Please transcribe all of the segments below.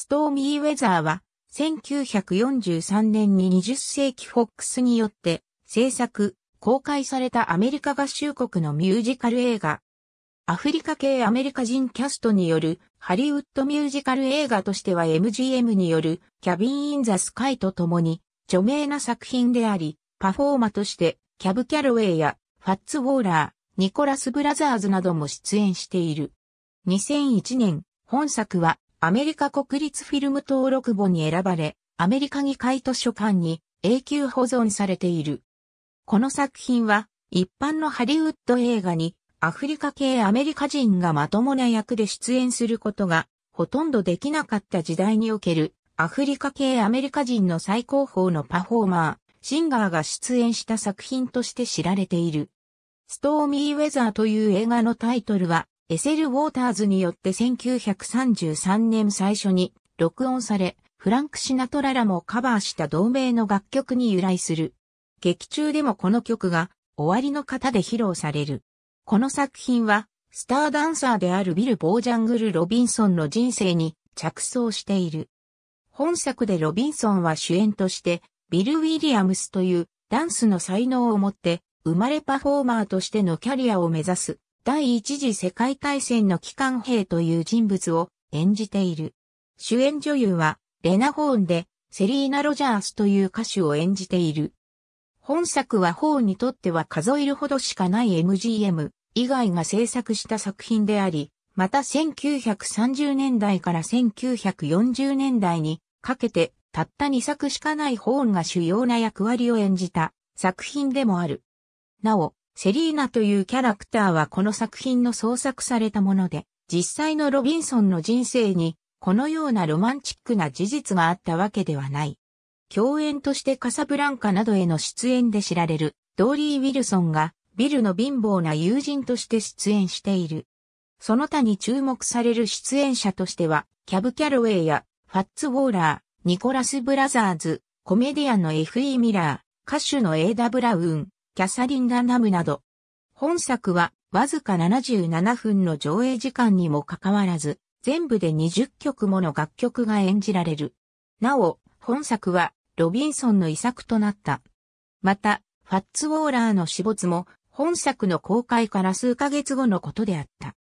ストーミーウェザーは、1943年に20世紀フォックスによって制作、公開されたアメリカ合衆国のミュージカル映画。アフリカ系アメリカ人キャストによるハリウッドミュージカル映画としては MGM によるキャビン・イン・ザ・スカイと共に著名な作品であり、パフォーマとしてキャブ・キャロウェイやファッツ・ウォーラー、ニコラス・ブラザーズなども出演している。2001年、本作はアメリカ国立フィルム登録簿に選ばれ、アメリカ議会図書館に永久保存されている。この作品は、一般のハリウッド映画にアフリカ系アメリカ人がまともな役で出演することがほとんどできなかった時代におけるアフリカ系アメリカ人の最高峰のパフォーマー、シンガーが出演した作品として知られている。ストーミーウェザーという映画のタイトルはエセル・ウォーターズによって1933年最初に録音され、フランク・シナトラらもカバーした同名の楽曲に由来する。劇中でもこの曲が終わりの方で披露される。この作品は、スターダンサーであるビル・ボージャングル・ロビンソンの人生に着想している。本作でロビンソンは主演として、ビル・ウィリアムスというダンスの才能を持って、生まれパフォーマーとしてのキャリアを目指す第一次世界大戦の機関兵という人物を演じている。主演女優は、レナ・ホーンで、セリーナ・ロジャースという歌手を演じている。本作はホーンにとっては数えるほどしかない MGM 以外が制作した作品であり、また1930年代から1940年代にかけてたった2作しかないホーンが主要な役割を演じた作品でもある。なお、セリーナというキャラクターはこの作品の創作されたもので、実際のロビンソンの人生に、このようなロマンチックな事実があったわけではない。共演としてカサブランカなどへの出演で知られるドーリー・ウィルソンがビルの貧乏な友人として出演している。その他に注目される出演者としては、キャブ・キャロウェイやファッツ・ウォーラー、ニコラス・ブラザーズ、コメディアンの F.E. ミラー、歌手の A.W. ラウン、キャサリン・ラナムなど。本作はわずか77分の上映時間にもかかわらず、全部で20曲もの楽曲が演じられる。なお、本作はロビンソンの遺作となった。また、ファッツウォーラーの死没も本作の公開から数ヶ月後のことであった。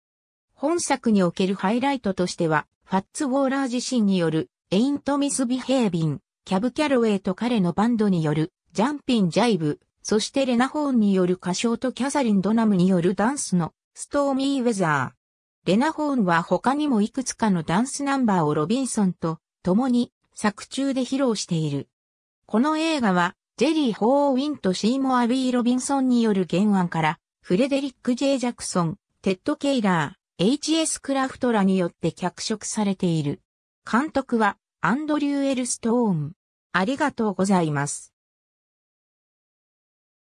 本作におけるハイライトとしては、ファッツウォーラー自身によるエイントミスビヘイビン、キャブキャロウェイと彼のバンドによるジャンピンジャイブ、そしてレナホーンによる歌唱とキャサリン・ドナムによるダンスのストーミー・ウェザー。レナホーンは他にもいくつかのダンスナンバーをロビンソンと共に作中で披露している。この映画はジェリー・ホーウィンとシーモア・ビー・ロビンソンによる原案からフレデリック・ジェイ・ジャクソン、テッド・ケイラー、H.S. クラフトらによって脚色されている。監督はアンドリュー・エル・ストーン。ありがとうございます。